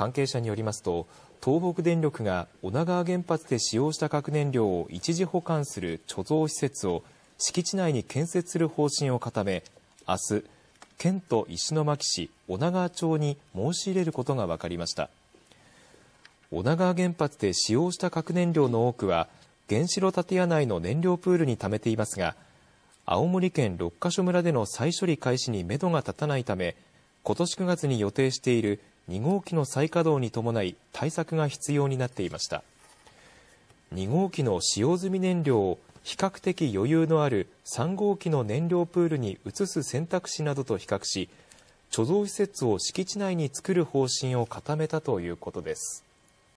関係者によりますと東北電力が女川原発で使用した核燃料を一時保管する貯蔵施設を敷地内に建設する方針を固め明日県と石巻市女川町に申し入れることが分かりました女川原発で使用した核燃料の多くは原子炉建屋内の燃料プールに貯めていますが青森県六ヶ所村での再処理開始にめどが立たないため今年9月に予定している2号機の再稼働に伴い対策が必要になっていました2号機の使用済み燃料を比較的余裕のある3号機の燃料プールに移す選択肢などと比較し貯蔵施設を敷地内に作る方針を固めたということです